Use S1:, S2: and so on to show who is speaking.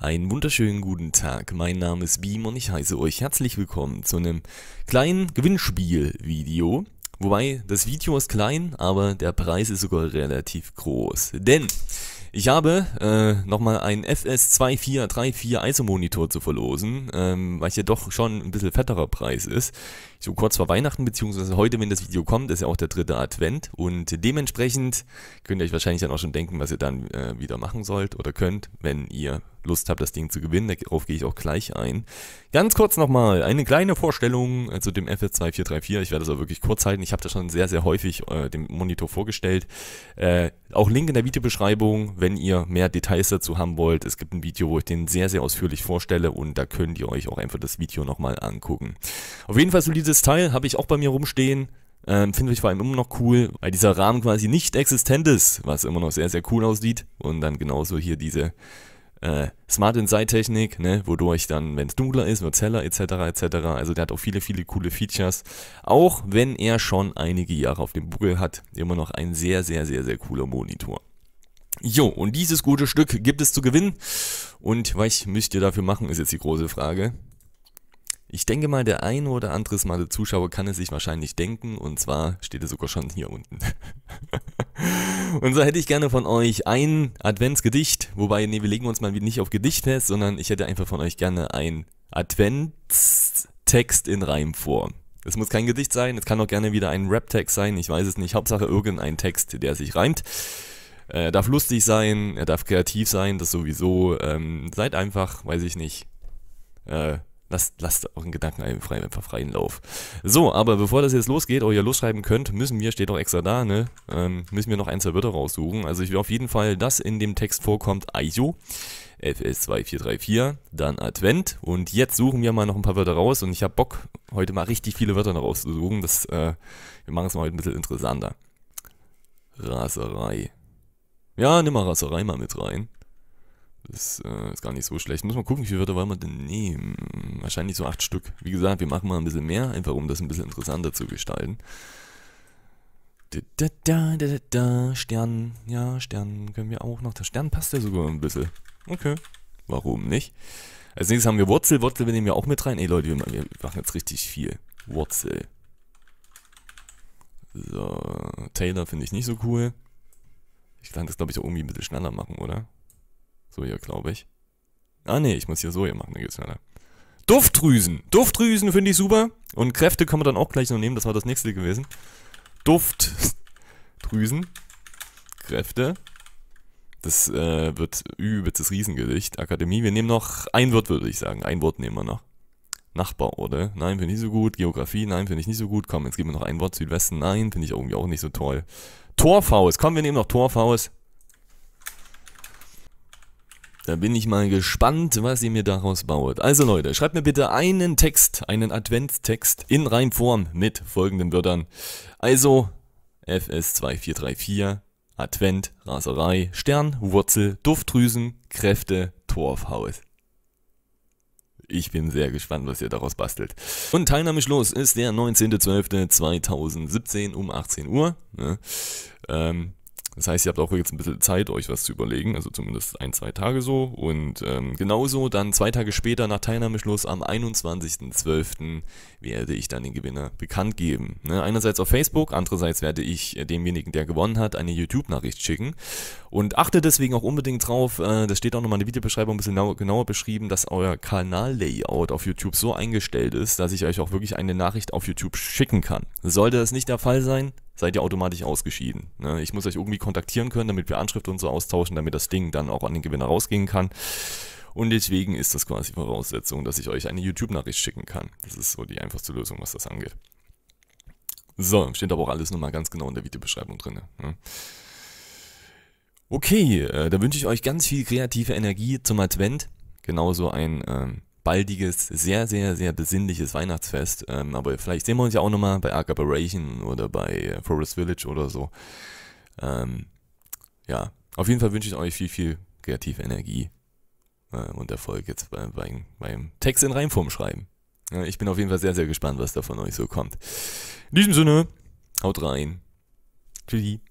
S1: Einen wunderschönen guten Tag, mein Name ist Beam und ich heiße euch herzlich willkommen zu einem kleinen Gewinnspiel-Video. Wobei, das Video ist klein, aber der Preis ist sogar relativ groß. Denn ich habe äh, nochmal einen FS2434 ISO-Monitor zu verlosen, ähm, weil es ja doch schon ein bisschen fetterer Preis ist. So kurz vor Weihnachten, beziehungsweise heute, wenn das Video kommt, ist ja auch der dritte Advent. Und dementsprechend könnt ihr euch wahrscheinlich dann auch schon denken, was ihr dann äh, wieder machen sollt oder könnt, wenn ihr Lust habe, das Ding zu gewinnen. Darauf gehe ich auch gleich ein. Ganz kurz nochmal eine kleine Vorstellung äh, zu dem FS2434. Ich werde es auch wirklich kurz halten. Ich habe das schon sehr, sehr häufig äh, dem Monitor vorgestellt. Äh, auch Link in der Videobeschreibung, wenn ihr mehr Details dazu haben wollt. Es gibt ein Video, wo ich den sehr, sehr ausführlich vorstelle und da könnt ihr euch auch einfach das Video nochmal angucken. Auf jeden Fall solides Teil, habe ich auch bei mir rumstehen. Ähm, Finde ich vor allem immer noch cool, weil dieser Rahmen quasi nicht existent ist, was immer noch sehr, sehr cool aussieht. Und dann genauso hier diese äh, Smart Inside-Technik, ne, wodurch dann, wenn es dunkler ist, wird es heller, etc., etc. Also der hat auch viele, viele coole Features. Auch wenn er schon einige Jahre auf dem Buckel hat, immer noch ein sehr, sehr, sehr, sehr cooler Monitor. Jo, und dieses gute Stück gibt es zu gewinnen. Und was müsst ihr dafür machen, ist jetzt die große Frage. Ich denke mal, der ein oder andere smarte Zuschauer kann es sich wahrscheinlich denken. Und zwar steht es sogar schon hier unten. Und so hätte ich gerne von euch ein Adventsgedicht, wobei, nee, wir legen uns mal nicht auf Gedicht fest, sondern ich hätte einfach von euch gerne ein Adventstext in Reim vor. Es muss kein Gedicht sein, es kann auch gerne wieder ein Rap-Text sein, ich weiß es nicht. Hauptsache irgendein Text, der sich reimt. Er darf lustig sein, er darf kreativ sein, das sowieso. Ähm, seid einfach, weiß ich nicht, äh, Lasst, lasst euren Gedanken einfach freien, freien Lauf. So, aber bevor das jetzt losgeht, oder ihr losschreiben könnt, müssen wir, steht auch extra da, ne, ähm, müssen wir noch ein, zwei Wörter raussuchen. Also ich will auf jeden Fall, dass in dem Text vorkommt ISO, FS2434, dann Advent. Und jetzt suchen wir mal noch ein paar Wörter raus. Und ich habe Bock, heute mal richtig viele Wörter rauszusuchen. Das, äh, wir machen es mal heute ein bisschen interessanter. Raserei. Ja, nimm mal Raserei mal mit rein. Das äh, ist gar nicht so schlecht. Muss man gucken, wie viele Wörter wollen wir denn nehmen? Wahrscheinlich so acht Stück. Wie gesagt, wir machen mal ein bisschen mehr, einfach um das ein bisschen interessanter zu gestalten. Da, da, da, da, da, da. Stern. Ja, Stern können wir auch noch. Der Stern passt ja sogar ein bisschen. Okay. Warum nicht? Als nächstes haben wir Wurzel. Wurzel wir nehmen wir auch mit rein. Ey Leute, wir machen jetzt richtig viel. Wurzel. So, Taylor finde ich nicht so cool. Ich kann das, glaube ich, auch irgendwie ein bisschen schneller machen, oder? So hier, glaube ich. Ah, nee, ich muss hier so hier machen, dann geht's schneller. Duftdrüsen! Duftdrüsen finde ich super. Und Kräfte können wir dann auch gleich noch nehmen, das war das nächste gewesen. Duftdrüsen. Kräfte. Das äh, wird übelstes Riesengedicht. Akademie, wir nehmen noch ein Wort, würde ich sagen. Ein Wort nehmen wir noch. Nachbar, oder? Nein, finde ich so gut. Geografie, nein, finde ich nicht so gut. Komm, jetzt geben wir noch ein Wort. Südwesten, nein, finde ich irgendwie auch nicht so toll. Torfaust, komm, wir nehmen noch Torfaust. Da bin ich mal gespannt, was ihr mir daraus baut. Also Leute, schreibt mir bitte einen Text, einen Adventstext in Reimform mit folgenden Wörtern. Also FS2434, Advent, Raserei, Stern, Wurzel, Duftdrüsen, Kräfte, Torfhaus. Ich bin sehr gespannt, was ihr daraus bastelt. Und Teilnahmeschluss ist der 19.12.2017 um 18 Uhr. Ne? Ähm, das heißt, ihr habt auch jetzt ein bisschen Zeit, euch was zu überlegen, also zumindest ein, zwei Tage so. Und ähm, genauso dann zwei Tage später nach Teilnahmeschluss am 21.12. werde ich dann den Gewinner bekannt geben. Ne? Einerseits auf Facebook, andererseits werde ich äh, demjenigen, der gewonnen hat, eine YouTube-Nachricht schicken. Und achte deswegen auch unbedingt drauf, äh, das steht auch nochmal in der Videobeschreibung ein bisschen genauer, genauer beschrieben, dass euer Kanal-Layout auf YouTube so eingestellt ist, dass ich euch auch wirklich eine Nachricht auf YouTube schicken kann. Sollte das nicht der Fall sein, seid ihr automatisch ausgeschieden. Ne? Ich muss euch irgendwie kontaktieren können, damit wir Anschrift und so austauschen, damit das Ding dann auch an den Gewinner rausgehen kann. Und deswegen ist das quasi Voraussetzung, dass ich euch eine YouTube-Nachricht schicken kann. Das ist so die einfachste Lösung, was das angeht. So, steht aber auch alles nochmal ganz genau in der Videobeschreibung drin. Ne? Okay, äh, da wünsche ich euch ganz viel kreative Energie zum Advent. Genauso ein ähm, baldiges, sehr, sehr, sehr besinnliches Weihnachtsfest. Ähm, aber vielleicht sehen wir uns ja auch nochmal bei Acabaration oder bei äh, Forest Village oder so. Ähm, ja, auf jeden Fall wünsche ich euch viel, viel kreative Energie äh, und Erfolg jetzt bei, bei, beim Text in Reimform schreiben. Äh, ich bin auf jeden Fall sehr, sehr gespannt, was da von euch so kommt. In diesem Sinne, haut rein. Tschüssi.